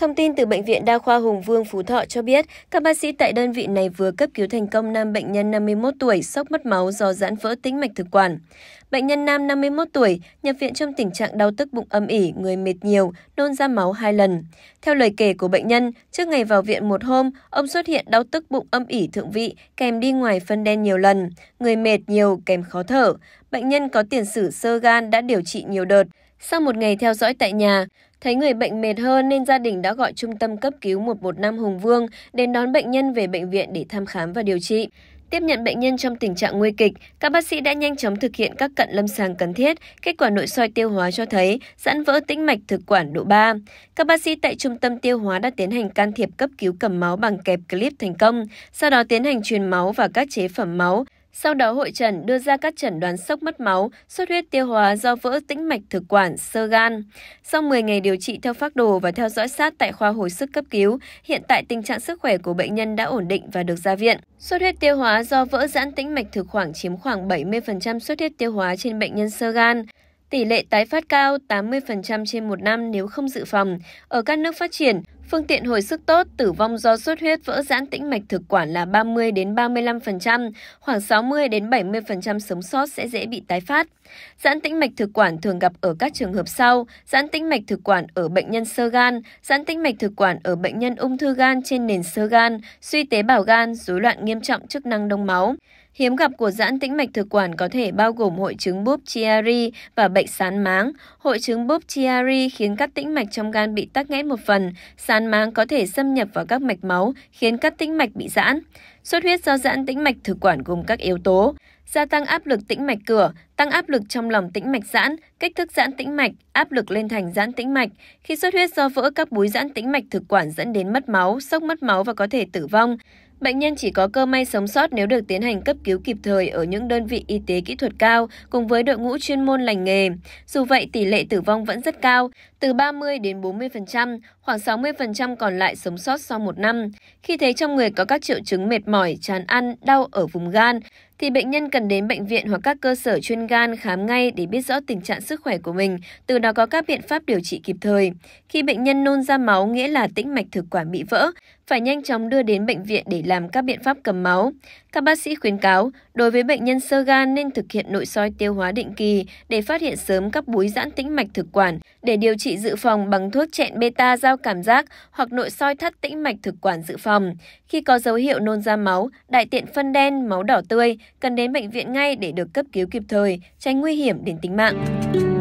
Thông tin từ Bệnh viện Đa khoa Hùng Vương Phú Thọ cho biết, các bác sĩ tại đơn vị này vừa cấp cứu thành công nam bệnh nhân 51 tuổi sốc mất máu do giãn vỡ tĩnh mạch thực quản. Bệnh nhân nam 51 tuổi nhập viện trong tình trạng đau tức bụng âm ỉ, người mệt nhiều, nôn ra máu hai lần. Theo lời kể của bệnh nhân, trước ngày vào viện một hôm, ông xuất hiện đau tức bụng âm ỉ thượng vị, kèm đi ngoài phân đen nhiều lần, người mệt nhiều, kèm khó thở. Bệnh nhân có tiền sử sơ gan đã điều trị nhiều đợt. Sau một ngày theo dõi tại nhà, Thấy người bệnh mệt hơn nên gia đình đã gọi trung tâm cấp cứu 115 Hùng Vương đến đón bệnh nhân về bệnh viện để thăm khám và điều trị. Tiếp nhận bệnh nhân trong tình trạng nguy kịch, các bác sĩ đã nhanh chóng thực hiện các cận lâm sàng cần thiết. Kết quả nội soi tiêu hóa cho thấy giãn vỡ tĩnh mạch thực quản độ 3. Các bác sĩ tại trung tâm tiêu hóa đã tiến hành can thiệp cấp cứu cầm máu bằng kẹp clip thành công, sau đó tiến hành truyền máu và các chế phẩm máu. Sau đó hội trần đưa ra các chẩn đoán sốc mất máu, xuất huyết tiêu hóa do vỡ tĩnh mạch thực quản, sơ gan. Sau 10 ngày điều trị theo phác đồ và theo dõi sát tại khoa hồi sức cấp cứu, hiện tại tình trạng sức khỏe của bệnh nhân đã ổn định và được ra viện. Xuất huyết tiêu hóa do vỡ giãn tĩnh mạch thực khoảng chiếm khoảng 70% xuất huyết tiêu hóa trên bệnh nhân sơ gan. Tỷ lệ tái phát cao 80% trên một năm nếu không dự phòng. Ở các nước phát triển, Phương tiện hồi sức tốt, tử vong do xuất huyết vỡ giãn tĩnh mạch thực quản là 30 đến 35%, khoảng 60 đến 70% sống sót sẽ dễ bị tái phát. Giãn tĩnh mạch thực quản thường gặp ở các trường hợp sau: giãn tĩnh mạch thực quản ở bệnh nhân sơ gan, giãn tĩnh mạch thực quản ở bệnh nhân ung thư gan trên nền sơ gan, suy tế bào gan, rối loạn nghiêm trọng chức năng đông máu. Hiếm gặp của giãn tĩnh mạch thực quản có thể bao gồm hội chứng Bob-Chiari và bệnh sán máng. Hội chứng Bob-Chiari khiến các tĩnh mạch trong gan bị tắc nghẽn một phần, sán Tán máng có thể xâm nhập vào các mạch máu, khiến các tĩnh mạch bị giãn. Xuất huyết do giãn tĩnh mạch thực quản gồm các yếu tố: gia tăng áp lực tĩnh mạch cửa, tăng áp lực trong lòng tĩnh mạch giãn, kích thước giãn tĩnh mạch, áp lực lên thành giãn tĩnh mạch. Khi xuất huyết do vỡ các búi giãn tĩnh mạch thực quản dẫn đến mất máu, sốc mất máu và có thể tử vong. Bệnh nhân chỉ có cơ may sống sót nếu được tiến hành cấp cứu kịp thời ở những đơn vị y tế kỹ thuật cao cùng với đội ngũ chuyên môn lành nghề. Dù vậy, tỷ lệ tử vong vẫn rất cao, từ 30 đến 40%, khoảng 60% còn lại sống sót sau một năm. Khi thấy trong người có các triệu chứng mệt mỏi, chán ăn, đau ở vùng gan, thì bệnh nhân cần đến bệnh viện hoặc các cơ sở chuyên gan khám ngay để biết rõ tình trạng sức khỏe của mình, từ đó có các biện pháp điều trị kịp thời. Khi bệnh nhân nôn ra máu nghĩa là tĩnh mạch thực quản bị vỡ, phải nhanh chóng đưa đến bệnh viện để làm các biện pháp cầm máu. Các bác sĩ khuyến cáo, đối với bệnh nhân sơ gan nên thực hiện nội soi tiêu hóa định kỳ để phát hiện sớm các búi giãn tĩnh mạch thực quản, để điều trị dự phòng bằng thuốc chẹn beta giao cảm giác hoặc nội soi thắt tĩnh mạch thực quản dự phòng. Khi có dấu hiệu nôn ra máu, đại tiện phân đen, máu đỏ tươi, cần đến bệnh viện ngay để được cấp cứu kịp thời, tránh nguy hiểm đến tính mạng.